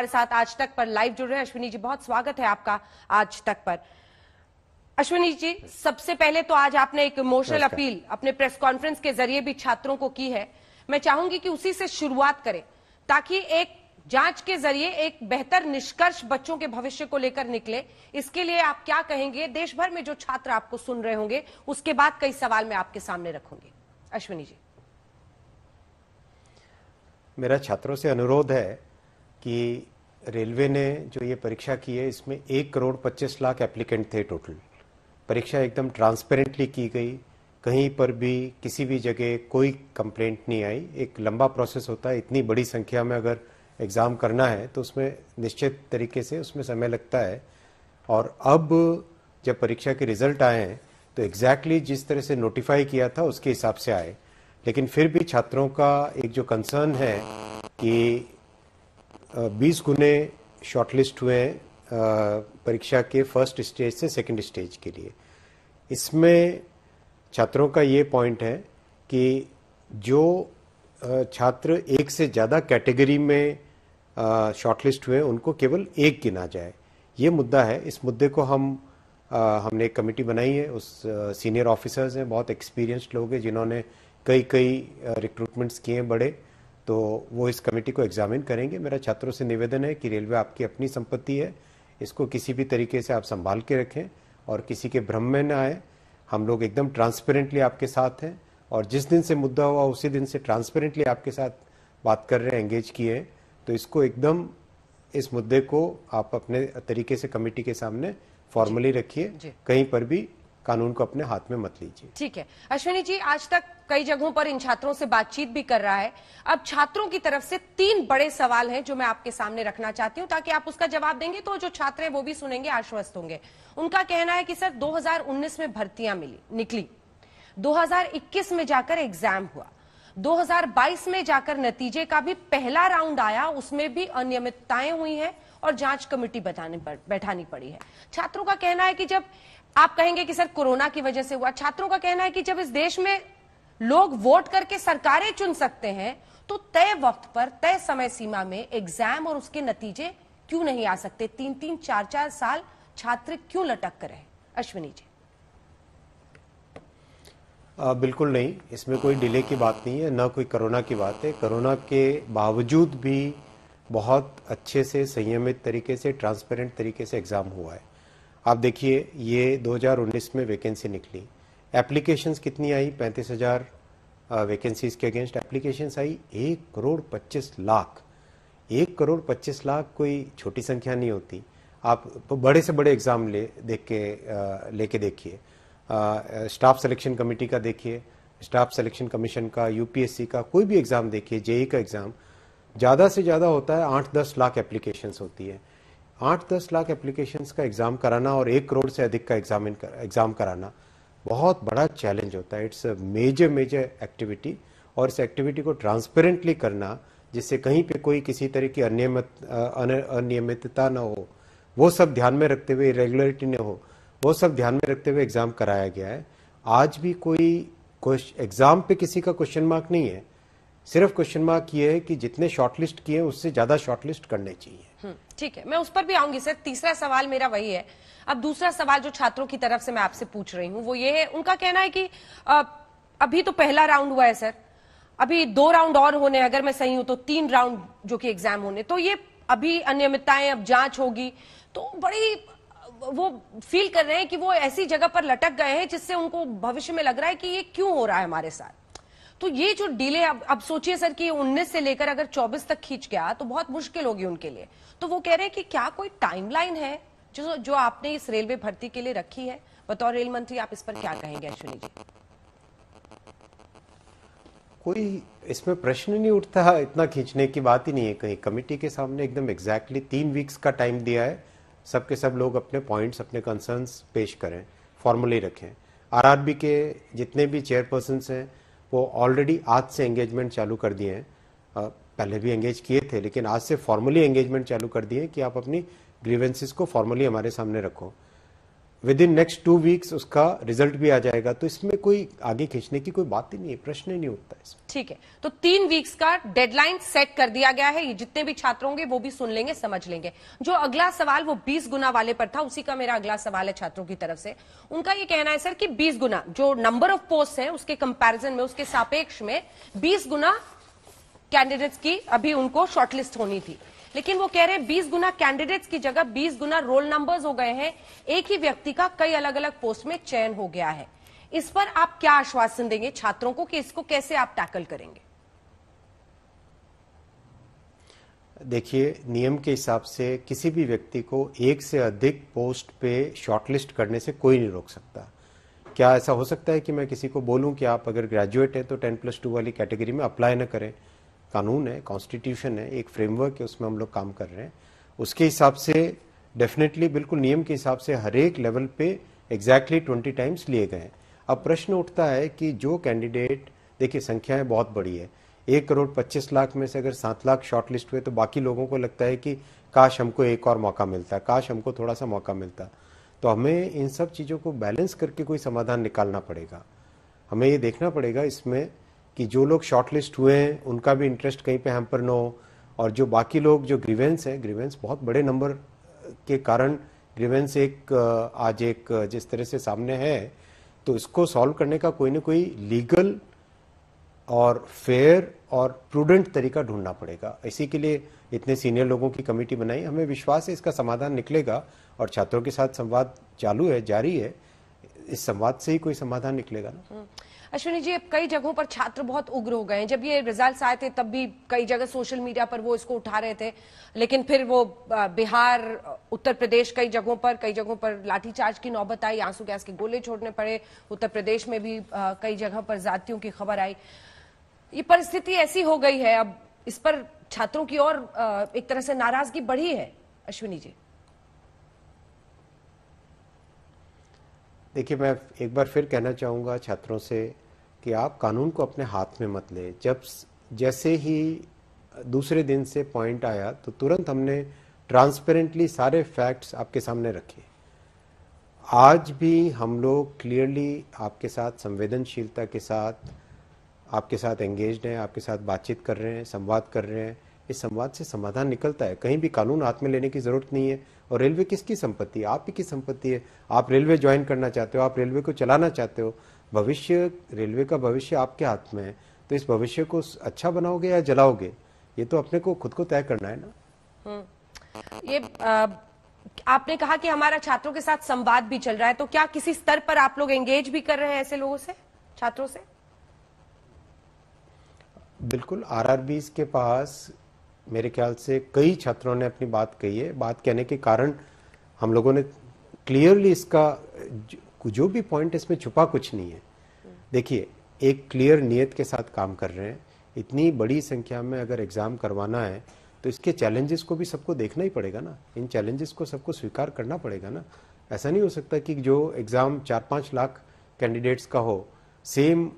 हमारे साथ आज तक पर लाइव जुड़ रहे हैं अश्विनी जी बहुत स्वागत है आपका आज तक पर अश्विनी जी सबसे पहले तो आज आपने एक इमोशनल अपील अपने प्रेस कॉन्फ्रेंस के जरिए भी छात्रों को की है मैं चाहूंगी कि उसी से शुरुआत करें ताकि एक जांच के जरिए एक बेहतर निष्कर्ष बच्चों के भविष्य को लेकर निकले इसके लिए आप क्या कहेंगे देश भर में जो छात्र आपको सुन रहे होंगे उसके बाद कई सवाल मैं आपके सामने रखूंगी अश्विनी जी मेरा छात्रों से अनुरोध है कि रेलवे ने जो ये परीक्षा की है इसमें एक करोड़ पच्चीस लाख एप्लीकेंट थे टोटल परीक्षा एकदम ट्रांसपेरेंटली की गई कहीं पर भी किसी भी जगह कोई कंप्लेंट नहीं आई एक लंबा प्रोसेस होता है इतनी बड़ी संख्या में अगर एग्ज़ाम करना है तो उसमें निश्चित तरीके से उसमें समय लगता है और अब जब परीक्षा के रिजल्ट आए हैं तो एग्जैक्टली exactly जिस तरह से नोटिफाई किया था उसके हिसाब से आए लेकिन फिर भी छात्रों का एक जो कंसर्न है कि बीस गुने शॉर्टलिस्ट हुए हैं परीक्षा के फर्स्ट स्टेज से सेकंड स्टेज के लिए इसमें छात्रों का ये पॉइंट है कि जो छात्र एक से ज़्यादा कैटेगरी में शॉर्टलिस्ट हुए उनको केवल एक गिना जाए ये मुद्दा है इस मुद्दे को हम आ, हमने एक कमेटी बनाई है उस सीनियर ऑफिसर्स हैं बहुत एक्सपीरियंस्ड लोग हैं जिन्होंने कई कई रिक्रूटमेंट्स किए हैं बड़े तो वो इस कमेटी को एग्जामिन करेंगे मेरा छात्रों से निवेदन है कि रेलवे आपकी अपनी संपत्ति है इसको किसी भी तरीके से आप संभाल के रखें और किसी के भ्रम में ना आए हम लोग एकदम ट्रांसपेरेंटली आपके साथ हैं और जिस दिन से मुद्दा हुआ उसी दिन से ट्रांसपेरेंटली आपके साथ बात कर रहे हैं एंगेज किए हैं तो इसको एकदम इस मुद्दे को आप अपने तरीके से कमेटी के सामने फॉर्मली रखिए कहीं पर भी कानून को अपने हाथ में मत लीजिए ठीक है अश्विनी जी आज तक कई जगहों पर इन छात्रों से बातचीत भी कर रहा है अब छात्रों की तरफ से तीन बड़े सवाल हैं जो मैं आपके सामने रखना चाहती हूं ताकि आप उसका जवाब देंगे तो जो छात्र हैं वो भी सुनेंगे आश्वस्त होंगे उनका कहना है कि सर 2019 में भर्तियां मिली निकली 2021 में जाकर एग्जाम हुआ 2022 में जाकर नतीजे का भी पहला राउंड आया उसमें भी अनियमितताएं हुई हैं और जांच कमेटी बैठानी पड़ी है छात्रों का कहना है कि जब आप कहेंगे कि सर कोरोना की वजह से हुआ छात्रों का कहना है कि जब इस देश में लोग वोट करके सरकारें चुन सकते हैं तो तय वक्त पर तय समय सीमा में एग्जाम और उसके नतीजे क्यों नहीं आ सकते तीन तीन चार चार साल छात्र क्यों लटक कर रहे अश्विनी जी आ, बिल्कुल नहीं इसमें कोई डिले की बात नहीं है ना कोई कोरोना की बात है कोरोना के बावजूद भी बहुत अच्छे से संयमित तरीके से ट्रांसपेरेंट तरीके से एग्जाम हुआ है आप देखिए ये 2019 में वैकेंसी निकली एप्लीकेशंस कितनी आई पैंतीस हजार वैकेंसीज के अगेंस्ट एप्लीकेशंस आई एक करोड़ पच्चीस लाख एक करोड़ पच्चीस लाख कोई छोटी संख्या नहीं होती आप बड़े से बड़े एग्ज़ाम ले देख के लेके देखिए स्टाफ सिलेक्शन कमेटी का देखिए स्टाफ सिलेक्शन कमीशन का यूपीएससी का कोई भी एग्ज़ाम देखिए जेई e e का एग्ज़ाम ज़्यादा से ज़्यादा होता है आठ दस लाख एप्लीकेशंस होती है आठ दस लाख एप्लीकेशन का एग्ज़ाम कराना और एक करोड़ से अधिक का एग्जाम एग्ज़ाम कराना बहुत बड़ा चैलेंज होता है it's a major major activity और इस एक्टिविटी को ट्रांसपेरेंटली करना जिससे कहीं पे कोई किसी तरह की अनियमित अनियमितता ना हो वो सब ध्यान में रखते हुए इरेगुलरिटी ना हो वो सब ध्यान में रखते हुए एग्ज़ाम कराया गया है आज भी कोई एग्ज़ाम पे किसी का क्वेश्चन मार्क नहीं है सिर्फ क्वेश्चन मार्क ये है कि जितने शॉर्टलिस्ट किए उससे ज्यादा शॉर्टलिस्ट करने चाहिए हम्म, ठीक है मैं उस पर भी आऊंगी सर तीसरा सवाल मेरा वही है अब दूसरा सवाल जो छात्रों की तरफ से मैं आपसे पूछ रही हूँ वो ये है उनका कहना है कि अभी तो पहला राउंड हुआ है सर अभी दो राउंड और होने अगर मैं सही हूं तो तीन राउंड जो कि एग्जाम होने तो ये अभी अनियमितताएं अब जांच होगी तो बड़ी वो फील कर रहे हैं कि वो ऐसी जगह पर लटक गए हैं जिससे उनको भविष्य में लग रहा है कि ये क्यों हो रहा है हमारे साथ तो ये जो डिले अब अब सोचिए सर कि 19 से लेकर अगर 24 तक खींच गया तो बहुत मुश्किल होगी उनके लिए तो वो कह रहे हैं कि क्या कोई टाइमलाइन है जो जो आपने इस रेलवे भर्ती के लिए रखी है बतौर रेल मंत्री आप इस पर क्या कहेंगे अश्विनी जी कोई इसमें प्रश्न नहीं उठता इतना खींचने की बात ही नहीं है कहीं कमिटी के सामने एकदम एग्जैक्टली तीन वीक्स का टाइम दिया है सबके सब लोग अपने पॉइंट्स अपने कंसर्न्स पेश करें फॉर्मली रखें आरआरबी के जितने भी चेयरपर्सन हैं वो ऑलरेडी आज से एंगेजमेंट चालू कर दिए हैं पहले भी एंगेज किए थे लेकिन आज से फॉर्मली एंगेजमेंट चालू कर दिए कि आप अपनी ग्रीवेंसेस को फॉर्मली हमारे सामने रखो within next two weeks उसका रिजल्ट भी आ जाएगा तो इसमें कोई आगे खींचने की कोई बात ही नहीं है प्रश्न ही नहीं उठता इसमें ठीक है तो तीन वीक्स का डेडलाइन सेट कर दिया गया है ये जितने भी छात्र होंगे वो भी सुन लेंगे समझ लेंगे जो अगला सवाल वो बीस गुना वाले पर था उसी का मेरा अगला सवाल है छात्रों की तरफ से उनका ये कहना है सर की बीस गुना जो नंबर ऑफ पोस्ट है उसके कंपेरिजन में उसके सापेक्ष में बीस गुना कैंडिडेट की अभी उनको शॉर्टलिस्ट होनी थी लेकिन वो कह रहे हैं बीस गुना कैंडिडेट्स की जगह बीस गुना रोल नंबर्स हो गए हैं एक ही व्यक्ति का कई अलग अलग पोस्ट में चयन हो गया है इस पर आप क्या आश्वासन देंगे छात्रों को कि इसको कैसे आप टैकल करेंगे देखिए नियम के हिसाब से किसी भी व्यक्ति को एक से अधिक पोस्ट पे शॉर्टलिस्ट करने से कोई नहीं रोक सकता क्या ऐसा हो सकता है कि मैं किसी को बोलूं कि आप अगर ग्रेजुएट हैं तो टेन प्लस टू वाली कैटेगरी में अप्लाई ना करें कानून है कॉन्स्टिट्यूशन है एक फ्रेमवर्क है उसमें हम लोग काम कर रहे हैं उसके हिसाब से डेफिनेटली बिल्कुल नियम के हिसाब से हर एक लेवल पे एग्जैक्टली ट्वेंटी टाइम्स लिए गए हैं अब प्रश्न उठता है कि जो कैंडिडेट देखिए संख्याएं बहुत बड़ी है एक करोड़ पच्चीस लाख में से अगर सात लाख शॉर्ट लिस्ट हुए तो बाकी लोगों को लगता है कि काश हमको एक और मौका मिलता काश हमको थोड़ा सा मौका मिलता तो हमें इन सब चीज़ों को बैलेंस करके कोई समाधान निकालना पड़ेगा हमें ये देखना पड़ेगा इसमें कि जो लोग शॉर्टलिस्ट हुए हैं उनका भी इंटरेस्ट कहीं पे हैम्पर ना हो और जो बाकी लोग जो ग्रीवेंस है ग्रीवेंस बहुत बड़े नंबर के कारण ग्रीवेंस एक आज एक जिस तरह से सामने है तो इसको सॉल्व करने का कोई ना कोई लीगल और फेयर और प्रूडेंट तरीका ढूंढना पड़ेगा इसी के लिए इतने सीनियर लोगों की कमेटी बनाई हमें विश्वास है इसका समाधान निकलेगा और छात्रों के साथ संवाद चालू है जारी है इस संवाद से ही कोई समाधान निकलेगा ना हम्म। अश्विनी जी अब कई जगहों पर छात्र बहुत उग्र हो गए हैं जब ये रिजल्ट आए थे तब भी कई जगह सोशल मीडिया पर वो इसको उठा रहे थे लेकिन फिर वो बिहार उत्तर प्रदेश कई जगहों पर कई जगहों पर लाठीचार्ज की नौबत आई आंसू गैस के गोले छोड़ने पड़े उत्तर प्रदेश में भी कई जगह पर जातियों की खबर आई ये परिस्थिति ऐसी हो गई है अब इस पर छात्रों की और एक तरह से नाराजगी बढ़ी है अश्विनी जी देखिए मैं एक बार फिर कहना चाहूँगा छात्रों से कि आप कानून को अपने हाथ में मत लें जब जैसे ही दूसरे दिन से पॉइंट आया तो तुरंत हमने ट्रांसपेरेंटली सारे फैक्ट्स आपके सामने रखे आज भी हम लोग क्लियरली आपके साथ संवेदनशीलता के साथ आपके साथ एंगेज हैं आपके साथ बातचीत कर रहे हैं संवाद कर रहे हैं इस संवाद से समाधान निकलता है कहीं भी कानून हाथ में लेने की जरूरत नहीं है और रेलवे किसकी संपत्ति है आप ही की संपत्ति है आप रेलवे ज्वाइन करना चाहते हो आप रेलवे को चलाना चाहते हो भविष्य रेलवे का भविष्य आपके हाथ में है तो इस भविष्य को अच्छा बनाओगे या जलाओगे ये तो अपने को खुद को तय करना है ना हम्म। ये आ, आपने कहा कि हमारा छात्रों के साथ संवाद भी चल रहा है तो क्या किसी स्तर पर आप लोग एंगेज भी कर रहे हैं ऐसे लोगों से छात्रों से बिल्कुल आरआरबीज के पास मेरे ख्याल से कई छात्रों ने अपनी बात कही है बात कहने के कारण हम लोगों ने क्लियरली इसका जो भी पॉइंट इसमें छुपा कुछ नहीं है देखिए एक क्लियर नियत के साथ काम कर रहे हैं इतनी बड़ी संख्या में अगर एग्ज़ाम करवाना है तो इसके चैलेंजेस को भी सबको देखना ही पड़ेगा ना इन चैलेंजेस को सबको स्वीकार करना पड़ेगा ना ऐसा नहीं हो सकता कि जो एग्ज़ाम चार पाँच लाख कैंडिडेट्स का हो सेम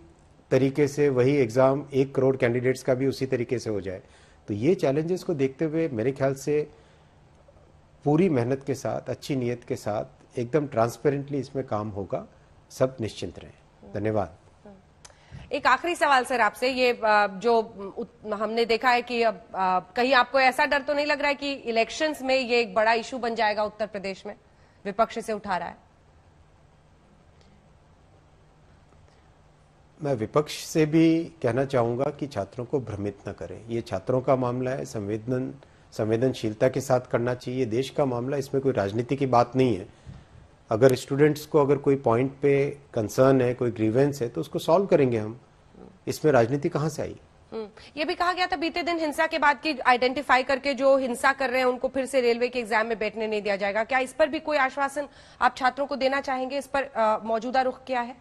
तरीके से वही एग्ज़ाम एक करोड़ कैंडिडेट्स का भी उसी तरीके से हो जाए तो ये चैलेंजेस को देखते हुए मेरे ख्याल से पूरी मेहनत के साथ अच्छी नीयत के साथ एकदम ट्रांसपेरेंटली इसमें काम होगा सब निश्चिंत रहें धन्यवाद एक आखिरी सवाल सर आपसे ये जो हमने देखा है कि अब कहीं आपको ऐसा डर तो नहीं लग रहा है कि इलेक्शंस में ये एक बड़ा इशू बन जाएगा उत्तर प्रदेश में विपक्ष से उठा रहा है मैं विपक्ष से भी कहना चाहूँगा कि छात्रों को भ्रमित न करें ये छात्रों का मामला है संवेदन संवेदनशीलता के साथ करना चाहिए देश का मामला इसमें कोई राजनीति की बात नहीं है अगर स्टूडेंट्स को अगर कोई पॉइंट पे कंसर्न है कोई ग्रीवेंस है तो उसको सॉल्व करेंगे हम इसमें राजनीति कहाँ से आई हम्म, ये भी कहा गया था बीते दिन हिंसा के बाद की आइडेंटिफाई करके जो हिंसा कर रहे हैं उनको फिर से रेलवे के एग्जाम में बैठने नहीं दिया जाएगा क्या इस पर भी कोई आश्वासन आप छात्रों को देना चाहेंगे इस पर मौजूदा रुख क्या है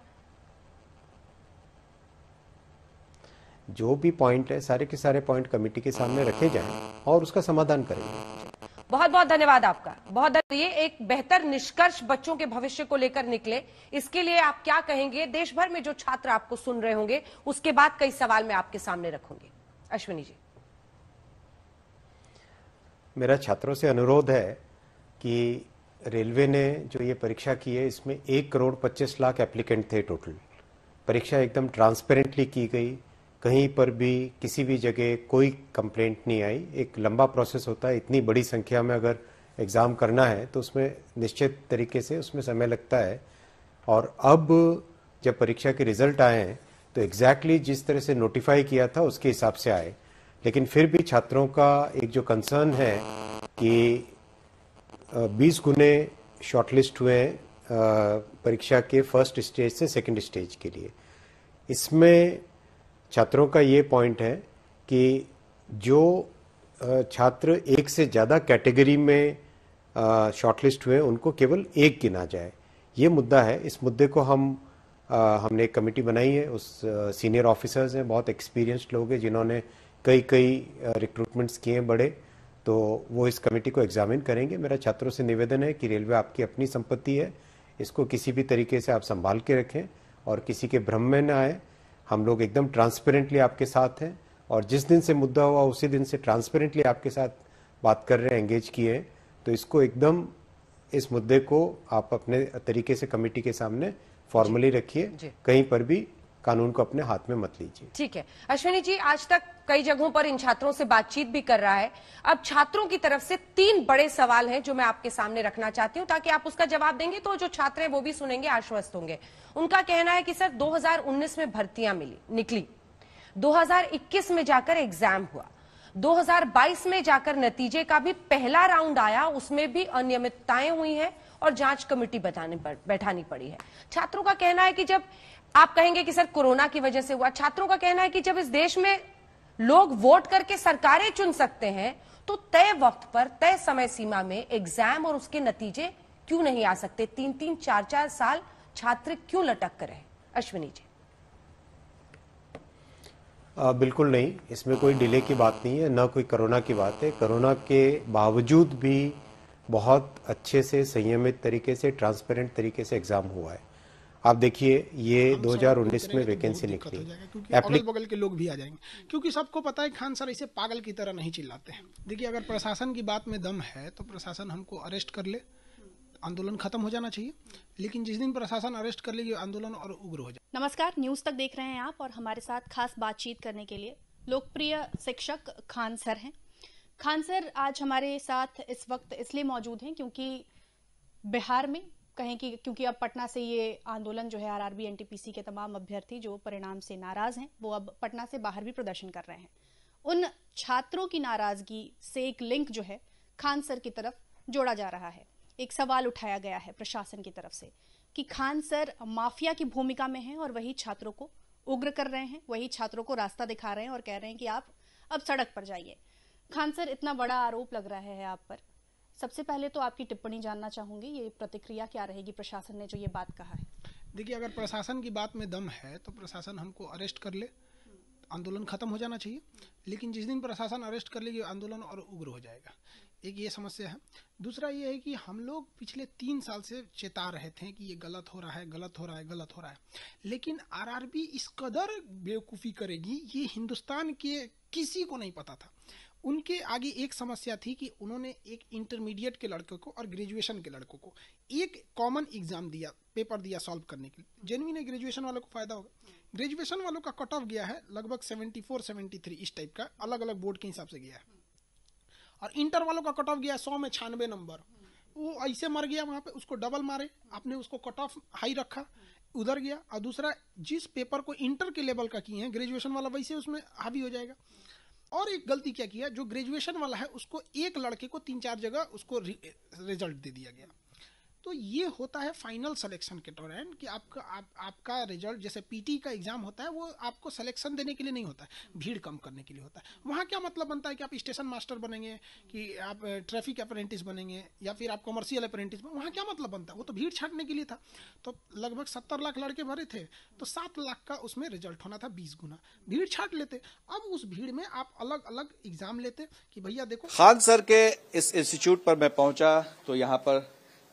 जो भी पॉइंट है सारे के सारे पॉइंट कमेटी के सामने रखे जाए और उसका समाधान करेंगे बहुत बहुत धन्यवाद आपका बहुत धन्यवाद ये एक बेहतर निष्कर्ष बच्चों के भविष्य को लेकर निकले इसके लिए आप क्या कहेंगे देश भर में जो छात्र आपको सुन रहे होंगे उसके बाद कई सवाल मैं आपके सामने रखूंगी अश्विनी जी मेरा छात्रों से अनुरोध है कि रेलवे ने जो ये परीक्षा की है इसमें एक करोड़ पच्चीस लाख एप्लीकेंट थे टोटल परीक्षा एकदम ट्रांसपेरेंटली की गई कहीं पर भी किसी भी जगह कोई कंप्लेंट नहीं आई एक लंबा प्रोसेस होता है इतनी बड़ी संख्या में अगर एग्ज़ाम करना है तो उसमें निश्चित तरीके से उसमें समय लगता है और अब जब परीक्षा के रिजल्ट आए हैं तो एग्जैक्टली exactly जिस तरह से नोटिफाई किया था उसके हिसाब से आए लेकिन फिर भी छात्रों का एक जो कंसर्न है कि 20 गुने शॉर्टलिस्ट हुए हैं परीक्षा के फर्स्ट स्टेज से सेकंड स्टेज के लिए इसमें छात्रों का ये पॉइंट है कि जो छात्र एक से ज़्यादा कैटेगरी में शॉर्टलिस्ट हुए उनको केवल एक गिना जाए ये मुद्दा है इस मुद्दे को हम आ, हमने एक कमेटी बनाई है उस सीनियर ऑफिसर्स हैं बहुत एक्सपीरियंस्ड लोग हैं जिन्होंने कई कई रिक्रूटमेंट्स किए हैं बड़े तो वो इस कमेटी को एग्जामिन करेंगे मेरा छात्रों से निवेदन है कि रेलवे आपकी अपनी संपत्ति है इसको किसी भी तरीके से आप संभाल के रखें और किसी के भ्रम में ना आए हम लोग एकदम ट्रांसपेरेंटली आपके साथ हैं और जिस दिन से मुद्दा हुआ उसी दिन से ट्रांसपेरेंटली आपके साथ बात कर रहे हैं एंगेज किए हैं तो इसको एकदम इस मुद्दे को आप अपने तरीके से कमेटी के सामने फॉर्मली रखिए कहीं पर भी कानून को अपने हाथ में मत लीजिए ठीक है अश्विनी जी आज तक कई जगहों पर इन छात्रों से बातचीत भी कर रहा है अब छात्रों की तरफ से तीन बड़े सवाल हैं जो मैं आपके सामने रखना चाहती हूं ताकि आप उसका जवाब देंगे तो जो छात्र हैं वो भी सुनेंगे आश्वस्त होंगे उनका कहना है कि सर 2019 में भर्तियां मिली निकली 2021 में जाकर एग्जाम हुआ 2022 में जाकर नतीजे का भी पहला राउंड आया उसमें भी अनियमितताएं हुई है और जांच कमेटी बैठानी पड़ी है छात्रों का कहना है कि जब आप कहेंगे कि सर कोरोना की वजह से हुआ छात्रों का कहना है कि जब इस देश में लोग वोट करके सरकारें चुन सकते हैं तो तय वक्त पर तय समय सीमा में एग्जाम और उसके नतीजे क्यों नहीं आ सकते तीन तीन चार चार साल छात्र क्यों लटक कर रहे अश्विनी जी आ, बिल्कुल नहीं इसमें कोई डिले की बात नहीं है ना कोई कोरोना की बात है कोरोना के बावजूद भी बहुत अच्छे से संयमित तरीके से ट्रांसपेरेंट तरीके से एग्ज़ाम हुआ है आप देखिए ये 2019 में वैकेंसी निकली अगल बगल के लोग भी आ जाएंगे क्योंकि सबको पता है खान सर इसे पागल की तरह नहीं चिल्लाते हैं देखिए अगर प्रशासन की बात में दम है तो प्रशासन हमको अरेस्ट कर ले आंदोलन खत्म हो जाना चाहिए लेकिन जिस दिन प्रशासन अरेस्ट कर लेगी आंदोलन और उग्र हो जाए नमस्कार न्यूज तक देख रहे हैं आप और हमारे साथ खास बातचीत करने के लिए लोकप्रिय शिक्षक खान सर हैं खान सर आज हमारे साथ इस वक्त इसलिए मौजूद हैं क्योंकि बिहार में कहें कि क्योंकि अब पटना से ये आंदोलन जो है आरआरबी एनटीपीसी के तमाम अभ्यर्थी जो परिणाम से नाराज हैं वो अब पटना से बाहर भी प्रदर्शन कर रहे हैं उन छात्रों की नाराजगी से एक लिंक जो है खान सर की तरफ जोड़ा जा रहा है एक सवाल उठाया गया है प्रशासन की तरफ से कि खान सर माफिया की भूमिका में है और वही छात्रों को उग्र कर रहे हैं वही छात्रों को रास्ता दिखा रहे हैं और कह रहे हैं कि आप अब सड़क पर जाइए खान सर इतना बड़ा आरोप लग रहा है आप पर सबसे पहले तो आपकी टिप्पणी जानना चाहूंगी ये प्रतिक्रिया क्या रहेगी प्रशासन ने जो ये बात कहा है देखिए अगर प्रशासन की बात में दम है तो प्रशासन हमको अरेस्ट कर ले आंदोलन खत्म हो जाना चाहिए लेकिन जिस दिन प्रशासन अरेस्ट कर लेगी आंदोलन और उग्र हो जाएगा एक ये समस्या है दूसरा ये है कि हम लोग पिछले तीन साल से चेता रहे थे कि ये गलत हो रहा है गलत हो रहा है गलत हो रहा है लेकिन आरआरबी इस कदर बेवकूफ़ी करेगी ये हिंदुस्तान के किसी को नहीं पता था उनके आगे एक समस्या थी कि उन्होंने एक इंटरमीडिएट के लड़कों को और ग्रेजुएशन के लड़कों को एक कॉमन एग्जाम दिया पेपर दिया सॉल्व करने के लिए जेनविन है ग्रेजुएशन वालों को फायदा होगा ग्रेजुएशन वालों का कट ऑफ गया है लगभग सेवेंटी फोर सेवेंटी थ्री इस टाइप का अलग अलग बोर्ड के हिसाब से गया है और इंटर वालों का कट ऑफ गया है सौ में छानबे नंबर वो ऐसे मर गया वहाँ पे उसको डबल मारे आपने उसको कट ऑफ हाई रखा उधर गया और दूसरा जिस पेपर को इंटर के लेवल का किए हैं ग्रेजुएशन वाला वैसे उसमें हावी हो जाएगा और एक गलती क्या किया जो ग्रेजुएशन वाला है उसको एक लड़के को तीन चार जगह उसको रिजल्ट दे दिया गया तो ये होता है फाइनल सिलेक्शन के दौरान कि आपका आप, आपका रिजल्ट जैसे पीटी का एग्जाम होता है वो आपको सिलेक्शन देने के लिए नहीं होता है भीड़ कम करने के लिए होता है वहाँ क्या मतलब बनता है कि आप स्टेशन मास्टर बनेंगे कि आप ट्रैफिक अप्रेंटिस बनेंगे या फिर आप कमर्शियल अप्रेंटिस वहाँ क्या मतलब बनता है वो तो भीड़ छाटने के लिए था तो लगभग सत्तर लाख लड़के भरे थे तो सात लाख का उसमें रिजल्ट होना था बीस गुना भीड़ छाट लेते अब उस भीड़ में आप अलग अलग एग्जाम लेते कि भैया देखो खान सर के इस इंस्टीट्यूट पर मैं पहुंचा तो यहाँ पर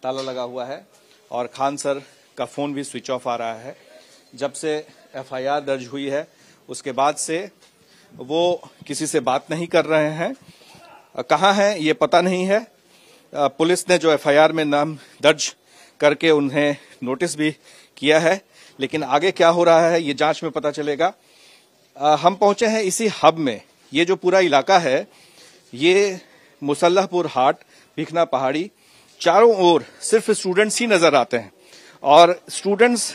ताला लगा हुआ है और खान सर का फ़ोन भी स्विच ऑफ आ रहा है जब से एफआईआर दर्ज हुई है उसके बाद से वो किसी से बात नहीं कर रहे हैं कहाँ हैं ये पता नहीं है पुलिस ने जो एफआईआर में नाम दर्ज करके उन्हें नोटिस भी किया है लेकिन आगे क्या हो रहा है ये जांच में पता चलेगा हम पहुंचे हैं इसी हब में ये जो पूरा इलाका है ये मुसल्लापुर हाट भिखना पहाड़ी चारों ओर सिर्फ स्टूडेंट्स ही नजर आते हैं और स्टूडेंट्स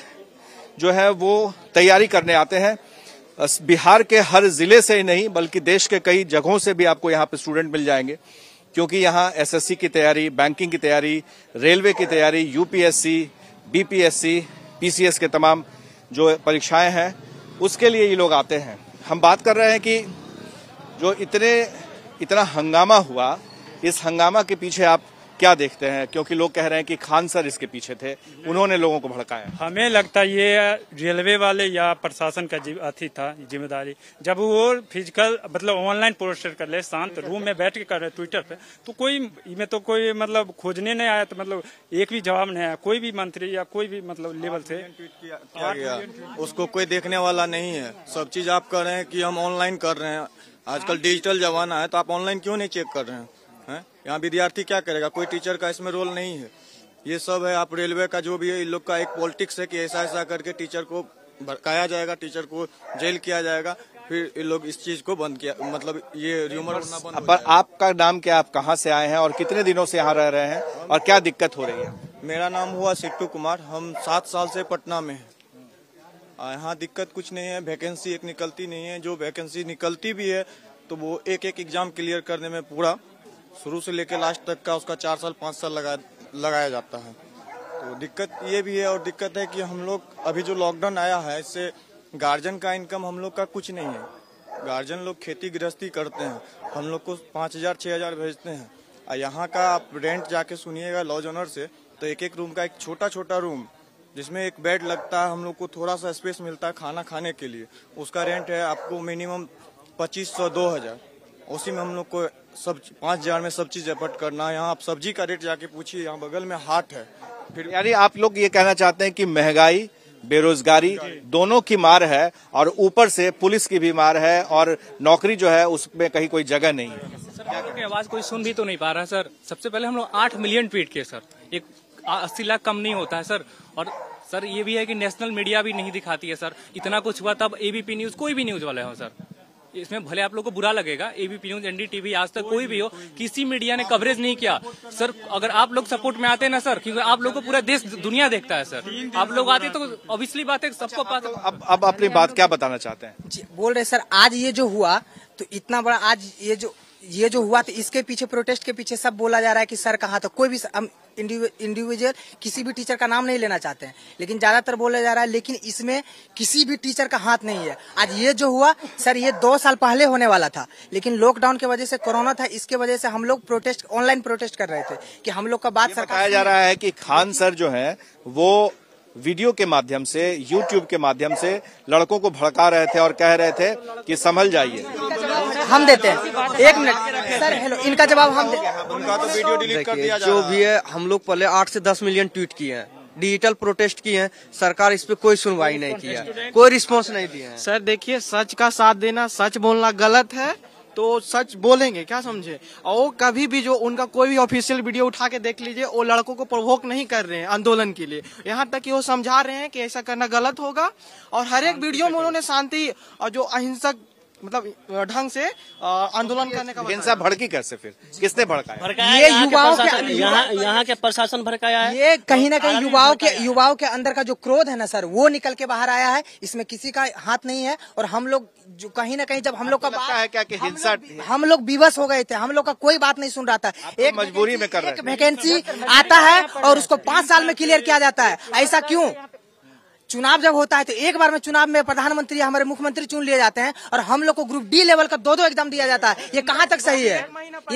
जो है वो तैयारी करने आते हैं बिहार के हर जिले से ही नहीं बल्कि देश के कई जगहों से भी आपको यहाँ पे स्टूडेंट मिल जाएंगे क्योंकि यहाँ एसएससी की तैयारी बैंकिंग की तैयारी रेलवे की तैयारी यूपीएससी बीपीएससी पीसीएस के तमाम जो परीक्षाएं हैं उसके लिए ये लोग आते हैं हम बात कर रहे हैं कि जो इतने इतना हंगामा हुआ इस हंगामा के पीछे आप क्या देखते हैं क्योंकि लोग कह रहे हैं कि खान सर इसके पीछे थे उन्होंने लोगों को भड़काया हमें लगता ये रेलवे वाले या प्रशासन का अथी था जिम्मेदारी जब वो फिजिकल मतलब ऑनलाइन पोस्टर कर ले शांत रूम में बैठ के कर रहे ट्विटर पे तो कोई में तो कोई मतलब खोजने नहीं आया तो मतलब एक भी जवाब नहीं आया कोई भी मंत्री या कोई भी मतलब लेवल से उसको कोई देखने वाला नहीं है सब चीज आप कर रहे हैं की हम ऑनलाइन कर रहे हैं आजकल डिजिटल हाँ। जमाना है तो आप ऑनलाइन क्यों नहीं चेक कर रहे हैं है यहाँ विद्यार्थी क्या करेगा कोई टीचर का इसमें रोल नहीं है ये सब है आप रेलवे का जो भी है इन लोग का एक पॉलिटिक्स है कि ऐसा ऐसा करके टीचर को भड़काया जाएगा टीचर को जेल किया जाएगा फिर इन लोग इस चीज को बंद किया मतलब ये र्यूमर पर आपका नाम क्या आप कहाँ से आए हैं और कितने दिनों से यहाँ रह रहे हैं और क्या दिक्कत हो रही है मेरा नाम हुआ सिट्टू कुमार हम सात साल से पटना में हैं यहाँ दिक्कत कुछ नहीं है वैकेंसी एक निकलती नहीं है जो वैकेंसी निकलती भी है तो वो एक एक एग्जाम क्लियर करने में पूरा शुरू से लेकर लास्ट तक का उसका चार साल पाँच साल लगा लगाया जाता है तो दिक्कत ये भी है और दिक्कत है कि हम लोग अभी जो लॉकडाउन आया है इससे गार्जियन का इनकम हम लोग का कुछ नहीं है गार्जियन लोग खेती गृहस्थी करते हैं हम लोग को पाँच हज़ार छः हज़ार भेजते हैं और यहाँ का आप रेंट जाके सुनिएगा लॉज ऑनर से तो एक एक रूम का एक छोटा छोटा रूम जिसमें एक बेड लगता है हम लोग को थोड़ा सा स्पेस मिलता है खाना खाने के लिए उसका रेंट है आपको मिनिमम पच्चीस सौ दो हज़ार उसी में हम लोग को सब पाँच हजार में सब चीज एफर्ट करना है यहाँ आप सब्जी का रेट जाके पूछिए यहाँ बगल में हाट है फिर यानी आप लोग ये कहना चाहते हैं कि महंगाई बेरोजगारी दोनों की मार है और ऊपर से पुलिस की भी मार है और नौकरी जो है उसमें कहीं कोई जगह नहीं है सर आवाज कोई सुन भी तो नहीं पा रहा है सर सबसे पहले हम लोग आठ मिलियन ट्वीट किए सर एक अस्सी लाख कम नहीं होता है सर और सर ये भी है कि नेशनल मीडिया भी नहीं दिखाती है सर इतना कुछ हुआ तब एबीपी न्यूज कोई भी न्यूज वाले हो सर इसमें भले आप लोग को बुरा लगेगा एबीपी न्यूज टीवी आज तक कोई भी हो किसी मीडिया ने कवरेज नहीं किया सर अगर आप लोग सपोर्ट में आते हैं ना सर क्योंकि आप लोग को पूरा देश दुनिया देखता है सर आप लोग आते तो ऑब्वियसली बात है सबको अच्छा, पास अब अब अपनी बात क्या बताना चाहते हैं बोल रहे सर आज ये जो हुआ तो इतना बड़ा आज ये जो ये जो हुआ था तो इसके पीछे प्रोटेस्ट के पीछे सब बोला जा रहा है कि सर कहाँ था तो कोई भी हम इंडिविजुअल किसी भी टीचर का नाम नहीं लेना चाहते हैं लेकिन ज्यादातर बोला जा रहा है लेकिन इसमें किसी भी टीचर का हाथ नहीं है आज ये जो हुआ सर ये दो साल पहले होने वाला था लेकिन लॉकडाउन की वजह से कोरोना था इसके वजह से हम लोग प्रोटेस्ट ऑनलाइन प्रोटेस्ट कर रहे थे कि हम लोग का बात सर कहा जा रहा है कि खान सर जो है वो वीडियो के माध्यम से यूट्यूब के माध्यम से लड़कों को भड़का रहे थे और कह रहे थे कि संभल जाइए हम देते हैं एक मिनट सर हेलो इनका जवाब हम देते हैं उनका तो वीडियो डिलीट कर दिया जो भी है हम लोग पहले आठ से दस मिलियन ट्वीट किए हैं डिजिटल प्रोटेस्ट किए हैं सरकार इस पे कोई सुनवाई नहीं की है कोई रिस्पांस नहीं दिया है सर देखिए सच का साथ देना सच बोलना गलत है तो सच बोलेंगे क्या समझे और वो कभी भी जो उनका कोई भी ऑफिशियल वीडियो उठा के देख लीजिए वो लड़कों को प्रवोक नहीं कर रहे हैं आंदोलन के लिए यहाँ तक कि वो समझा रहे हैं कि ऐसा करना गलत होगा और हर एक वीडियो में उन्होंने शांति और जो अहिंसक मतलब ढंग से आंदोलन करने का हिंसा भड़की कैसे फिर किसने भड़काया ये युवाओं के यहाँ के प्रशासन भड़काया है ये कहीं ना कहीं युवाओं के युवाओं के अंदर का जो क्रोध है ना सर वो निकल के बाहर आया है इसमें किसी का हाथ नहीं है और हम लोग जो कहीं ना कहीं जब हम लोग का बात है क्या कि हिंसा हम लोग विवश हो गए थे हम लोग का कोई बात नहीं सुन रहा था तो एक मजबूरी में कर रहे वैकेंसी आता है और उसको पाँच साल में क्लियर किया जाता है ऐसा क्यों चुनाव जब होता है तो एक बार में चुनाव में प्रधानमंत्री हमारे मुख्यमंत्री चुन लिए जाते हैं और हम लोग को ग्रुप डी लेवल का दो दो एग्जाम दिया जाता है ये कहाँ तक सही है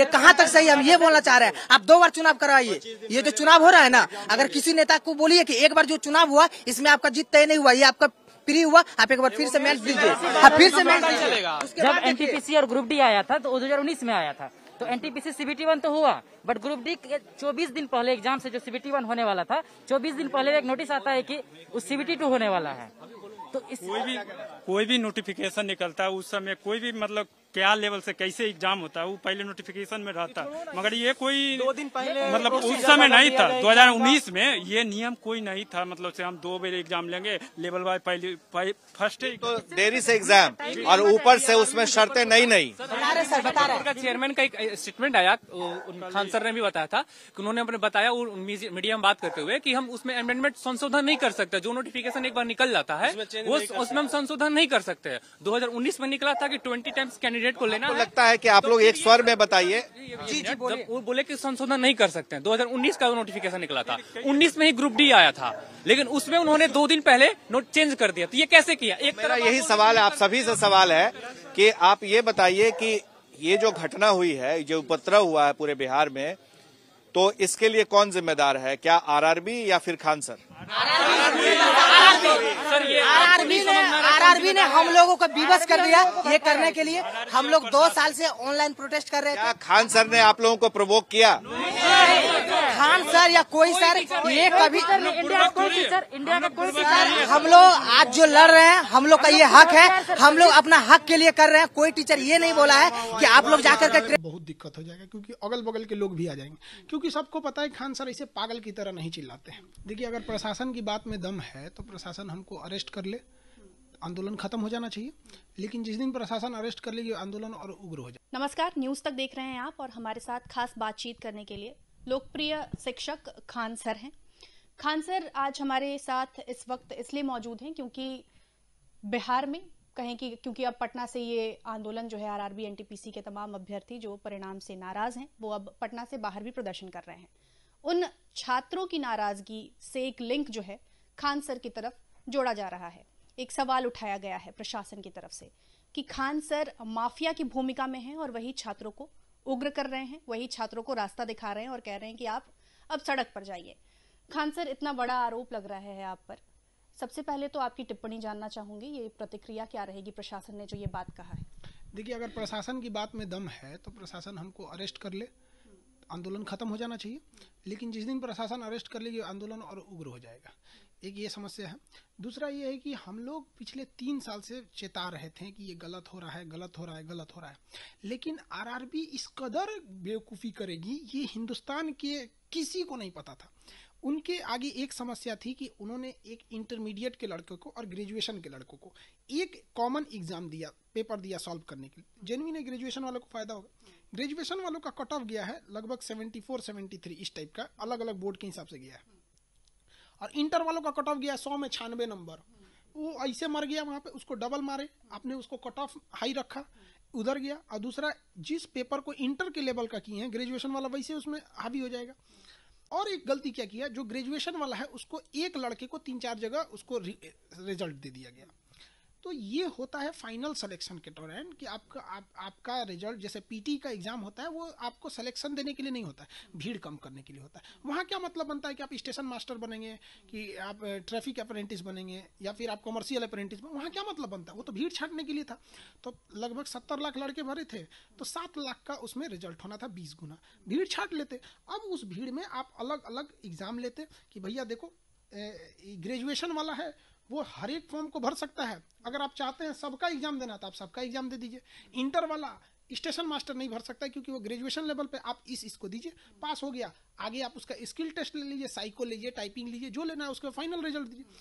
ये कहाँ तक सही है हम ये बोलना चाह रहे हैं आप दो बार चुनाव कराइए ये जो चुनाव हो रहा है ना अगर किसी नेता को बोलिए कि एक बार जो चुनाव हुआ इसमें आपका जीत तय नहीं हुआ ये आपका प्री हुआ आप एक बार फिर से मैच दीजिए हाँ, फिर से मैच चलेगा जब एनटीपीसी और ग्रुप डी आया था तो दो में आया था तो एनटीपीसी टी वन तो हुआ बट ग्रुप डी चौबीस दिन पहले एग्जाम से जो सीबीटी वन होने वाला था चौबीस दिन पहले एक नोटिस आता है की उस सीबीटी टू होने वाला है तो इस कोई भी कोई भी नोटिफिकेशन निकलता है उस समय कोई भी मतलब क्या लेवल से कैसे एग्जाम होता है वो पहले नोटिफिकेशन में रहता मगर ये कोई दो दिन पहले मतलब उस समय नहीं था 2019 में ये नियम कोई नहीं था मतलब से हम दो बार एग्जाम लेंगे लेवल बाय पहले फर्स्ट तो देरी से एग्जाम और ऊपर से उसमें शर्तें नहीं नहीं सर बता रहे हैं चेयरमैन का एक स्टेटमेंट आया खान सर ने भी बताया था कि उन्होंने अपने बताया मीडिया में बात करते हुए कि हम उसमें अमेंडमेंट संशोधन नहीं कर सकते जो नोटिफिकेशन एक बार निकल जाता है वो उसमें हम संशोधन नहीं कर सकते हैं 2019 में निकला था कि ट्वेंटी टाइम्स कैंडिडेट को लेना लगता है की आप लोग एक स्वर में बताइए वो बोले की संशोधन नहीं कर सकते दो का नोटिफिकेशन निकला था उन्नीस में ही ग्रुप डी आया था लेकिन उसमें उन्होंने दो दिन पहले नोट चेंज कर दिया तो ये कैसे किया एक मेरा यही सवाल है आप सभी से सवाल है कि आप ये बताइए कि ये जो घटना हुई है जो उपद्रव हुआ है पूरे बिहार में तो इसके लिए कौन जिम्मेदार है क्या आरआरबी या फिर खान सर आरआरबी ने आरआरबी ने हम लोगों को विवश कर दिया ये करने के लिए हम लोग दो साल से ऑनलाइन प्रोटेस्ट कर रहे थे खान सर ने आप लोगों को प्रवोक किया खान हाँ, सर या कोई सर ये कभी इंडिया का कोई टीचर इंडिया का कोई टीचर हम लोग आज जो लड़ रहे हैं हम लोग का ये हक है हम लोग अपना हक के लिए कर रहे हैं कोई टीचर ये नहीं बोला है कि आप लोग जाकर के बहुत दिक्कत हो जाएगा क्योंकि अगल बगल के लोग भी आ जाएंगे क्योंकि सबको पता है खान सर ऐसे पागल की तरह नहीं चिल्लाते हैं देखिए अगर प्रशासन की बात में दम है तो प्रशासन हमको अरेस्ट कर ले आंदोलन खत्म हो जाना चाहिए लेकिन जिस दिन प्रशासन अरेस्ट कर लेगी आंदोलन और उग्र हो जाए नमस्कार न्यूज तक देख रहे हैं आप और हमारे साथ खास बातचीत करने के लिए लोकप्रिय शिक्षक खान सर हैं खान सर आज हमारे साथ इस वक्त इसलिए मौजूद हैं क्योंकि बिहार में कहें कि क्योंकि अब पटना से ये आंदोलन जो है आरआरबी एनटीपीसी के तमाम अभ्यर्थी जो परिणाम से नाराज हैं वो अब पटना से बाहर भी प्रदर्शन कर रहे हैं उन छात्रों की नाराजगी से एक लिंक जो है खान सर की तरफ जोड़ा जा रहा है एक सवाल उठाया गया है प्रशासन की तरफ से कि खान सर माफिया की भूमिका में हैं और वही छात्रों को उग्र कर रहे हैं वही छात्रों को रास्ता दिखा रहे हैं और कह रहे हैं कि आप अब सड़क पर जाइए खान सर इतना बड़ा आरोप लग रहा है आप पर सबसे पहले तो आपकी टिप्पणी जानना चाहूंगी ये प्रतिक्रिया क्या रहेगी प्रशासन ने जो ये बात कहा है देखिए अगर प्रशासन की बात में दम है तो प्रशासन हमको अरेस्ट कर ले आंदोलन खत्म हो जाना चाहिए लेकिन जिस दिन प्रशासन अरेस्ट कर लेगी आंदोलन और उग्र हो जाएगा एक ये समस्या है दूसरा ये है कि हम लोग पिछले तीन साल से चेता रहे थे कि ये गलत हो रहा है गलत हो रहा है गलत हो रहा है लेकिन आरआरबी इस कदर बेवकूफ़ी करेगी ये हिंदुस्तान के किसी को नहीं पता था उनके आगे एक समस्या थी कि उन्होंने एक इंटरमीडिएट के लड़कों को और ग्रेजुएशन के लड़कों को एक कॉमन एग्जाम दिया पेपर दिया सॉल्व करने के लिए जेनवी ने ग्रेजुएशन वालों को फायदा होगा ग्रेजुएशन वालों का कट ऑफ गया है लगभग सेवेंटी फोर सेवेंटी थ्री इस टाइप का अलग अलग बोर्ड के हिसाब से गया है और इंटर वालों का कट ऑफ गया सौ में छियानवे नंबर वो ऐसे मर गया वहाँ पे उसको डबल मारे आपने उसको कट ऑफ हाई रखा उधर गया और दूसरा जिस पेपर को इंटर के लेवल का किए हैं ग्रेजुएशन वाला वैसे उसमें हावी हो जाएगा और एक गलती क्या किया जो ग्रेजुएशन वाला है उसको एक लड़के को तीन चार जगह उसको रिजल्ट दे दिया गया तो ये होता है फाइनल सिलेक्शन के दौरान कि आपका आप, आपका रिजल्ट जैसे पीटी का एग्जाम होता है वो आपको सिलेक्शन देने के लिए नहीं होता है भीड़ कम करने के लिए होता है वहाँ क्या मतलब बनता है कि आप स्टेशन मास्टर बनेंगे कि आप ट्रैफिक अप्रेंटिस बनेंगे या फिर आप कॉमर्शियल अप्रेंटिस वहाँ क्या मतलब बनता है वो तो भीड़ छाटने के लिए था तो लगभग सत्तर लाख लड़के भरे थे तो सात लाख का उसमें रिजल्ट होना था बीस गुना भीड़ छाट लेते अब उस भीड़ में आप अलग अलग एग्ज़ाम लेते कि भैया देखो ग्रेजुएशन वाला है वो हर एक फॉर्म को भर सकता है अगर आप चाहते हैं सबका एग्जाम देना तो आप सबका एग्जाम दे दीजिए इंटर वाला स्टेशन मास्टर नहीं भर सकता क्योंकि वो ग्रेजुएशन लेवल पे आप इस इसको दीजिए पास हो गया आगे आप उसका स्किल टेस्ट ले लीजिए साइको लीजिए टाइपिंग लीजिए जो लेना है उसका फाइनल रिजल्ट दीजिए